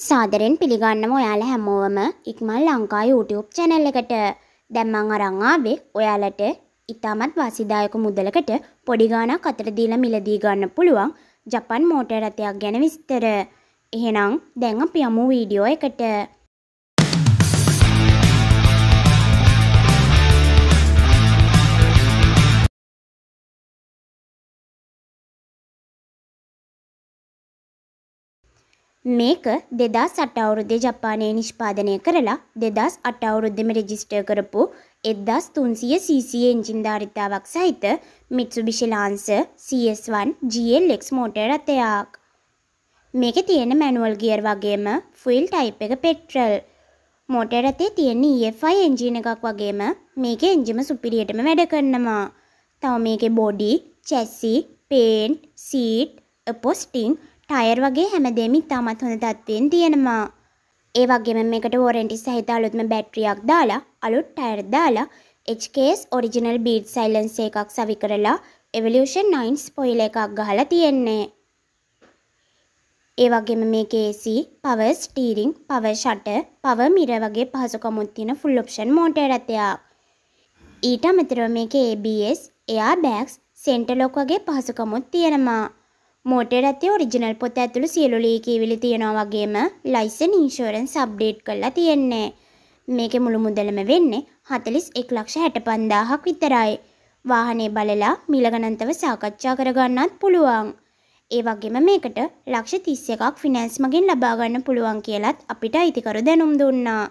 සාදරෙන් පිළිගන්නම ඔයාලා හැමෝවම ඉක්මල් Lanka YouTube channel එකට. දැන් මං අරන් ආවේ ඔයාලට ඉතාමත් වාසිදායක මුදලකට පොඩි ගාණක් අතට දීලා මිලදී ගන්න පුළුවන් ජපන් මෝටර් රථයක් ගැන විස්තර. එහෙනම් දැන් අපි යමු වීඩියෝ එකට. මේක දෙදස් අට අවුරුද්දේ ජපානය නිෂ්පාදනය කරලා දෙදස් අට අවුරුද්දෙම රෙජිස්ටර් කරපු එදස් තුන්සිය CC එන්ජින් ධාරිතාවක් සහිත මිත්සුබිෂි ලාන්සර් CS1 GLX මෝටර් රථයක්. මේක තියෙන මැනුවල් ගියර් වගේම ෆුල් ටයිප් එක පෙට්‍රල්. මෝටර් රථේ තියෙන EFI එන්ජින් එකක් වගේම මේකේ එන්ජිම සුපිරියටම වැඩ කරනවා. තව මේකේ බොඩි, චැසි, පේන්ට්, සීට්, අපොස්ටිං ටයර් වගේ හැමදේම ඉතාමත් හොඳ තත්ත්වයෙන් තියෙනවා. ඒ වගේම මේකට වොරන්ටි සහිත අලුත්ම බැටරියක් දාලා අලුත් ටයර් දාලා HKS ඔරිජිනල් බීඩ් සයිලන්ස් එකක් සවි කරලා එවලියෂන් 9 ස්පොයිල එකක් ගහලා තියෙන්නේ. ඒ වගේම මේකේ AC, power steering, power shutter, power mirror වගේ පහසුකම්ුත් තියෙන ෆුල් ඔප්ෂන් මෝටර් රථයක්. ඊට අමතරව මේකේ ABS, airbags, සෙන්ටර් ලොක් වගේ පහසුකම්ුත් තියෙනවා. මෝටර් ඇති ඔරිජිනල් පොත ඇතුළු සියලු ලීකීවිලි තියෙනවා වගේම ලයිසන් ඉන්ෂෝරන්ස් අප්ඩේට් කරලා තියෙන්නේ. මේකේ මුළු මුදලම වෙන්නේ 41 ලක්ෂ 65000ක් විතරයි. වාහනේ බලලා මිල ගණන්තව සාකච්ඡා කරගන්නත් පුළුවන්. ඒ වගේම මේකට ලක්ෂ 31ක් ෆිනෑන්ස් මගින් ලබා ගන්න පුළුවන් කියලත් අපිට අයිතිකරු දැනුම් දුන්නා.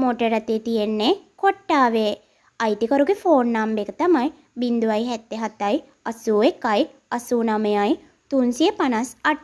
මෝටර් ඇතේ තියෙන්නේ කොට්ටාවේ. අයිතිකරුගේ ෆෝන් නම්බර එක තමයි 077යි 81යි 89යි තුන්සිය පනස් අට